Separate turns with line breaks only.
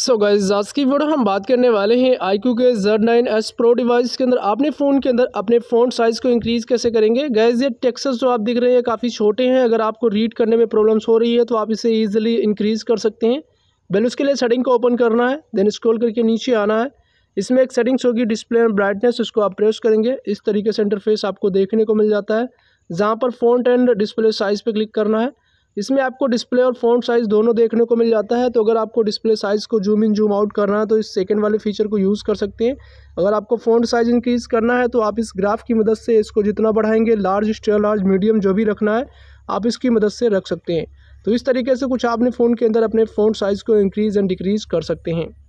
so guys आज की video हम बात करने वाले हैं आई क्यू के Z nine S pro device के अंदर अपने फ़ोन के अंदर अपने फ़ोन साइज़ को इंक्रीज़ कैसे करेंगे गैज ये टेक्सेस जो आप दिख रहे हैं काफ़ी छोटे हैं अगर आपको रीड करने में प्रॉब्लम्स हो रही है तो आप इसे ईजिली इंक्रीज़ कर सकते हैं बैल उसके लिए सेटिंग को ओपन करना है देन स्क्रॉल करके नीचे आना है इसमें एक सेटिंग्स होगी डिस्प्ले एंड ब्राइटनेस उसको आप प्रेस करेंगे इस तरीके से इंटरफेस आपको देखने को मिल जाता है जहाँ पर फ़ोन एंड डिस्प्ले साइज़ पर क्लिक करना है इसमें आपको डिस्प्ले और फ़ॉन्ट साइज़ दोनों देखने को मिल जाता है तो अगर आपको डिस्प्ले साइज़ को जूम इन जूम आउट करना है तो इस सेकंड वाले फीचर को यूज़ कर सकते हैं अगर आपको फ़ॉन्ट साइज़ इंक्रीज़ करना है तो आप इस ग्राफ की मदद से इसको जितना बढ़ाएंगे लार्ज एक्स्ट्रा लार्ज मीडियम जो भी रखना है आप इसकी मदद से रख सकते हैं तो इस तरीके से कुछ आपने फ़ोन के अंदर अपने फ़ोन साइज़ को इंक्रीज़ एंड डिक्रीज़ कर सकते हैं